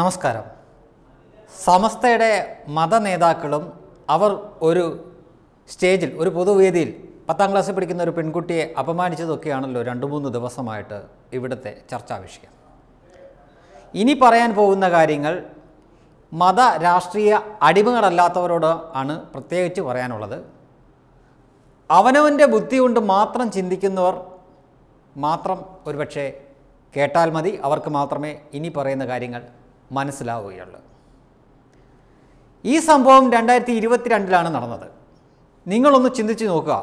നമസ്കാരം സമസ്തയുടെ മത നേതാക്കളും അവർ ഒരു സ്റ്റേജിൽ ഒരു പൊതുവേദിയിൽ പത്താം ക്ലാസ്സിൽ പഠിക്കുന്ന ഒരു പെൺകുട്ടിയെ അപമാനിച്ചതൊക്കെയാണല്ലോ രണ്ട് മൂന്ന് ദിവസമായിട്ട് ഇവിടുത്തെ ചർച്ചാ വിഷയം ഇനി പറയാൻ പോകുന്ന കാര്യങ്ങൾ മത രാഷ്ട്രീയ അടിമകളല്ലാത്തവരോട് ആണ് പ്രത്യേകിച്ച് പറയാനുള്ളത് അവനവൻ്റെ ബുദ്ധി കൊണ്ട് മാത്രം ചിന്തിക്കുന്നവർ മാത്രം ഒരുപക്ഷെ കേട്ടാൽ മതി അവർക്ക് മാത്രമേ ഇനി പറയുന്ന കാര്യങ്ങൾ മനസ്സിലാവുകയുള്ളു ഈ സംഭവം രണ്ടായിരത്തി ഇരുപത്തിരണ്ടിലാണ് നടന്നത് നിങ്ങളൊന്ന് ചിന്തിച്ച് നോക്കുക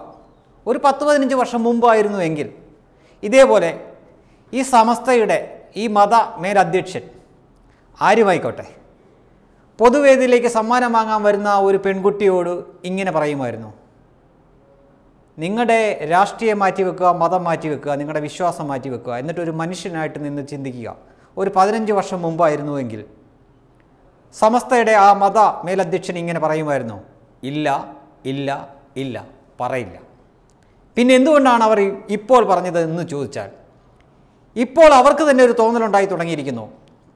ഒരു പത്ത് പതിനഞ്ച് വർഷം മുമ്പായിരുന്നു എങ്കിൽ ഇതേപോലെ ഈ സമസ്തയുടെ ഈ മത മേലധ്യക്ഷൻ ആരുമായിക്കോട്ടെ പൊതുവേദിയിലേക്ക് സമ്മാനം വാങ്ങാൻ വരുന്ന ഒരു പെൺകുട്ടിയോട് ഇങ്ങനെ പറയുമായിരുന്നു നിങ്ങളുടെ രാഷ്ട്രീയം മാറ്റിവെക്കുക മതം മാറ്റിവെക്കുക നിങ്ങളുടെ വിശ്വാസം മാറ്റിവെക്കുക എന്നിട്ടൊരു മനുഷ്യനായിട്ട് നിന്ന് ചിന്തിക്കുക ഒരു പതിനഞ്ച് വർഷം മുമ്പായിരുന്നുവെങ്കിൽ സമസ്തയുടെ ആ മത മേലധ്യക്ഷൻ ഇങ്ങനെ പറയുമായിരുന്നു ഇല്ല ഇല്ല ഇല്ല പറയില്ല പിന്നെ എന്തുകൊണ്ടാണ് അവർ ഇപ്പോൾ പറഞ്ഞത് എന്ന് ചോദിച്ചാൽ ഇപ്പോൾ അവർക്ക് തന്നെ ഒരു തോന്നലുണ്ടായി തുടങ്ങിയിരിക്കുന്നു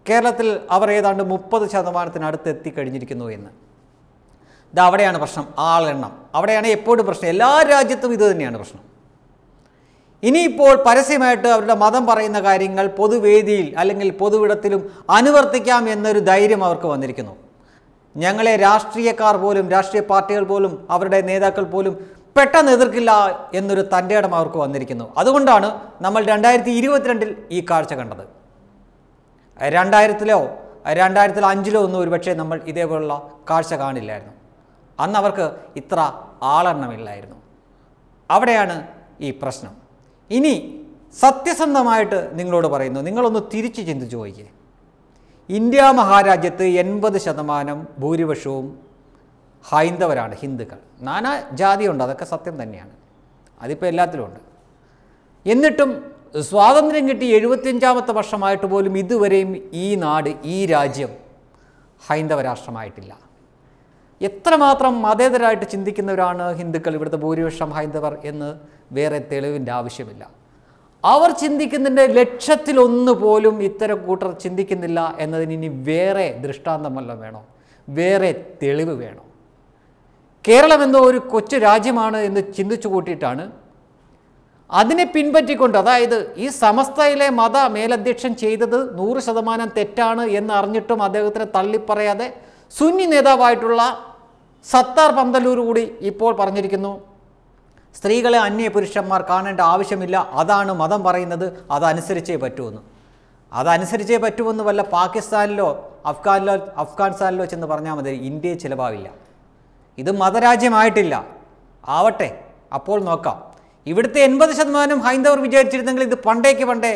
കേരളത്തിൽ അവർ ഏതാണ്ട് മുപ്പത് ശതമാനത്തിനടുത്ത് എത്തിക്കഴിഞ്ഞിരിക്കുന്നു എന്ന് ഇത് അവിടെയാണ് പ്രശ്നം ആളെണ്ണം അവിടെയാണ് എപ്പോഴും പ്രശ്നം എല്ലാ രാജ്യത്തും ഇത് തന്നെയാണ് പ്രശ്നം ഇനിയിപ്പോൾ പരസ്യമായിട്ട് അവരുടെ മതം പറയുന്ന കാര്യങ്ങൾ പൊതുവേദിയിൽ അല്ലെങ്കിൽ പൊതുവിടത്തിലും അനുവർത്തിക്കാം എന്നൊരു ധൈര്യം അവർക്ക് വന്നിരിക്കുന്നു ഞങ്ങളെ രാഷ്ട്രീയക്കാർ പോലും രാഷ്ട്രീയ പാർട്ടികൾ പോലും അവരുടെ നേതാക്കൾ പോലും പെട്ടെന്ന് എതിർക്കില്ല എന്നൊരു തൻ്റെ ഇടം അവർക്ക് വന്നിരിക്കുന്നു അതുകൊണ്ടാണ് നമ്മൾ രണ്ടായിരത്തി ഇരുപത്തിരണ്ടിൽ ഈ കാഴ്ച കണ്ടത് രണ്ടായിരത്തിലോ രണ്ടായിരത്തിൽ അഞ്ചിലോ ഒന്നും ഒരുപക്ഷെ നമ്മൾ ഇതേപോലുള്ള കാഴ്ച കാണില്ലായിരുന്നു അന്ന് അവർക്ക് ഇത്ര ആളെണ്ണമില്ലായിരുന്നു അവിടെയാണ് ഈ പ്രശ്നം ഇനി സത്യസന്ധമായിട്ട് നിങ്ങളോട് പറയുന്നു നിങ്ങളൊന്ന് തിരിച്ച് ചിന്തിച്ച് പോയിക്കേ ഇന്ത്യ മഹാരാജ്യത്ത് എൺപത് ശതമാനം ഭൂരിപക്ഷവും ഹൈന്ദവരാണ് ഹിന്ദുക്കൾ നാനാ ജാതിയുണ്ട് അതൊക്കെ സത്യം തന്നെയാണ് അതിപ്പോൾ എല്ലാത്തിലുമുണ്ട് എന്നിട്ടും സ്വാതന്ത്ര്യം കിട്ടി എഴുപത്തിയഞ്ചാമത്തെ വർഷമായിട്ട് പോലും ഇതുവരെയും ഈ നാട് ഈ രാജ്യം ഹൈന്ദവ രാഷ്ട്രമായിട്ടില്ല എത്രമാത്രം മതേതരായിട്ട് ചിന്തിക്കുന്നവരാണ് ഹിന്ദുക്കൾ ഇവിടുത്തെ ഭൂരിപക്ഷം ഹൈന്ദവർ എന്ന് വേറെ തെളിവിൻ്റെ ആവശ്യമില്ല അവർ ചിന്തിക്കുന്നതിൻ്റെ ലക്ഷത്തിലൊന്നു പോലും ഇത്തരം കൂട്ടർ ചിന്തിക്കുന്നില്ല എന്നതിന് ഇനി വേറെ ദൃഷ്ടാന്തമല്ല വേണോ വേറെ തെളിവ് വേണോ കേരളം എന്നോ ഒരു കൊച്ചു രാജ്യമാണ് എന്ന് ചിന്തിച്ചു കൂട്ടിയിട്ടാണ് അതിനെ പിൻപറ്റിക്കൊണ്ട് അതായത് ഈ സമസ്തയിലെ മത മേലധ്യക്ഷൻ ചെയ്തത് നൂറ് ശതമാനം തെറ്റാണ് എന്നറിഞ്ഞിട്ടും അദ്ദേഹത്തിന് തള്ളിപ്പറയാതെ സുന്നി നേതാവായിട്ടുള്ള സത്താർ പന്തല്ലൂർ കൂടി ഇപ്പോൾ പറഞ്ഞിരിക്കുന്നു സ്ത്രീകളെ അന്യ പുരുഷന്മാർ കാണേണ്ട ആവശ്യമില്ല അതാണ് മതം പറയുന്നത് അതനുസരിച്ചേ പറ്റുമെന്ന് അതനുസരിച്ചേ പറ്റുമെന്ന് വല്ല പാകിസ്ഥാനിലോ അഫ്ഗാനിലോ അഫ്ഗാനിസ്ഥാനിലോ ചെന്ന് പറഞ്ഞാൽ മതി ഇന്ത്യയെ ചിലവാവില്ല ഇത് മതരാജ്യമായിട്ടില്ല ആവട്ടെ അപ്പോൾ നോക്കാം ഇവിടുത്തെ എൺപത് ശതമാനം ഹൈന്ദവർ വിചാരിച്ചിരുന്നെങ്കിൽ ഇത് പണ്ടേക്ക് പണ്ടേ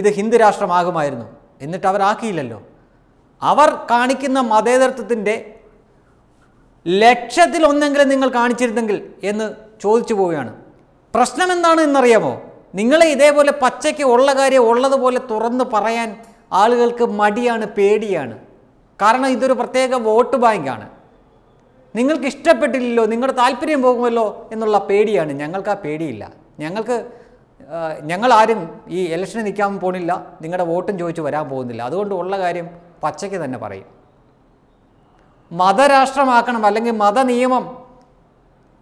ഇത് ഹിന്ദു രാഷ്ട്രമാകുമായിരുന്നു എന്നിട്ട് അവരാക്കിയില്ലല്ലോ അവർ കാണിക്കുന്ന മതേതൃത്വത്തിൻ്റെ ലക്ഷത്തിൽ ഒന്നെങ്കിലും നിങ്ങൾ കാണിച്ചിരുന്നെങ്കിൽ എന്ന് ചോദിച്ചു പോവുകയാണ് പ്രശ്നം എന്താണ് എന്നറിയാമോ നിങ്ങളെ ഇതേപോലെ പച്ചയ്ക്ക് ഉള്ള കാര്യം ഉള്ളതുപോലെ തുറന്ന് പറയാൻ ആളുകൾക്ക് മടിയാണ് പേടിയാണ് കാരണം ഇതൊരു പ്രത്യേക വോട്ട് ബാങ്കാണ് നിങ്ങൾക്ക് ഇഷ്ടപ്പെട്ടില്ലല്ലോ നിങ്ങളുടെ താല്പര്യം പോകുമല്ലോ എന്നുള്ള പേടിയാണ് ഞങ്ങൾക്ക് ആ പേടിയില്ല ഞങ്ങൾക്ക് ഞങ്ങൾ ആരും ഈ ഇലക്ഷന് നിൽക്കാൻ പോകുന്നില്ല നിങ്ങളുടെ വോട്ടും ചോദിച്ച് വരാൻ പോകുന്നില്ല അതുകൊണ്ട് ഉള്ള കാര്യം പച്ചയ്ക്ക് തന്നെ പറയും മതരാഷ്ട്രമാക്കണം അല്ലെങ്കിൽ മതനിയമം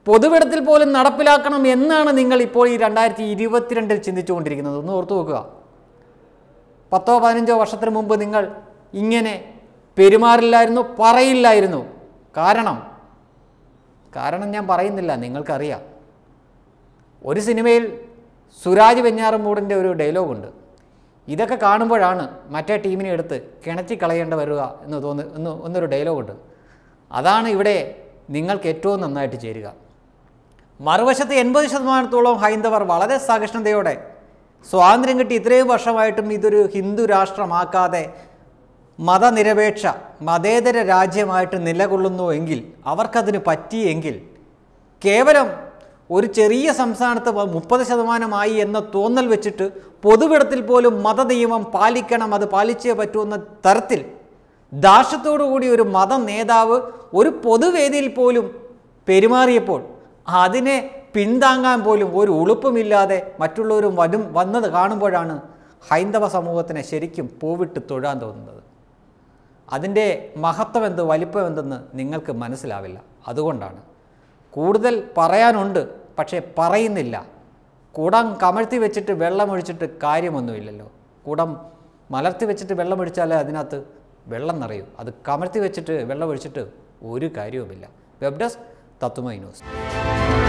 പൊതുവിടത്തിൽ പോലും നടപ്പിലാക്കണം എന്നാണ് നിങ്ങൾ ഇപ്പോൾ ഈ രണ്ടായിരത്തി ഇരുപത്തിരണ്ടിൽ ചിന്തിച്ചുകൊണ്ടിരിക്കുന്നത് ഒന്ന് ഓർത്തു വെക്കുക പത്തോ പതിനഞ്ചോ വർഷത്തിന് മുമ്പ് നിങ്ങൾ ഇങ്ങനെ പെരുമാറില്ലായിരുന്നു പറയില്ലായിരുന്നു കാരണം കാരണം ഞാൻ പറയുന്നില്ല നിങ്ങൾക്കറിയാം ഒരു സിനിമയിൽ സുരാജ് വെഞ്ഞാറമൂടിൻ്റെ ഒരു ഡയലോഗുണ്ട് ഇതൊക്കെ കാണുമ്പോഴാണ് മറ്റേ ടീമിനെ എടുത്ത് കിണറ്റി കളയേണ്ട വരിക എന്ന് തോന്നുന്നു ഒന്നൊരു ഡയലോഗുണ്ട് അതാണ് ഇവിടെ നിങ്ങൾക്ക് ഏറ്റവും നന്നായിട്ട് ചേരുക മറുവശത്ത് എൺപത് ശതമാനത്തോളം ഹൈന്ദവർ വളരെ സഹിഷ്ണുതയോടെ സ്വാതന്ത്ര്യം കിട്ടി ഇത്രയും വർഷമായിട്ടും ഇതൊരു ഹിന്ദു രാഷ്ട്രമാക്കാതെ മതനിരപേക്ഷ മതേതര രാജ്യമായിട്ട് നിലകൊള്ളുന്നു എങ്കിൽ അവർക്കതിന് പറ്റിയെങ്കിൽ കേവലം ഒരു ചെറിയ സംസ്ഥാനത്ത് മുപ്പത് ശതമാനമായി എന്ന തോന്നൽ വെച്ചിട്ട് പൊതുവിടത്തിൽ പോലും മതനിയമം പാലിക്കണം അത് പാലിച്ചേ പറ്റൂ എന്ന തരത്തിൽ കൂടി ഒരു മത നേതാവ് ഒരു പൊതുവേദിയിൽ പോലും പെരുമാറിയപ്പോൾ അതിനെ പിന്താങ്ങാൻ പോലും ഒരു ഉളുപ്പുമില്ലാതെ മറ്റുള്ളവരും വരും വന്നത് കാണുമ്പോഴാണ് ഹൈന്ദവ സമൂഹത്തിനെ ശരിക്കും പൂവിട്ട് തൊഴാൻ തോന്നുന്നത് അതിൻ്റെ മഹത്വം എന്ത് വലിപ്പം എന്തെന്ന് നിങ്ങൾക്ക് മനസ്സിലാവില്ല അതുകൊണ്ടാണ് കൂടുതൽ പറയാനുണ്ട് പക്ഷേ പറയുന്നില്ല കുടം കമഴ്ത്തി വെച്ചിട്ട് വെള്ളമൊഴിച്ചിട്ട് കാര്യമൊന്നുമില്ലല്ലോ കുടം മലർത്തി വെച്ചിട്ട് വെള്ളമൊഴിച്ചാലേ അതിനകത്ത് വെള്ളം നിറയും അത് കമഴ്ത്തി വെച്ചിട്ട് വെള്ളം ഒഴിച്ചിട്ട് ഒരു കാര്യവുമില്ല വെബ് ഡെസ്ക് തത്വമൈ ന്യൂസ്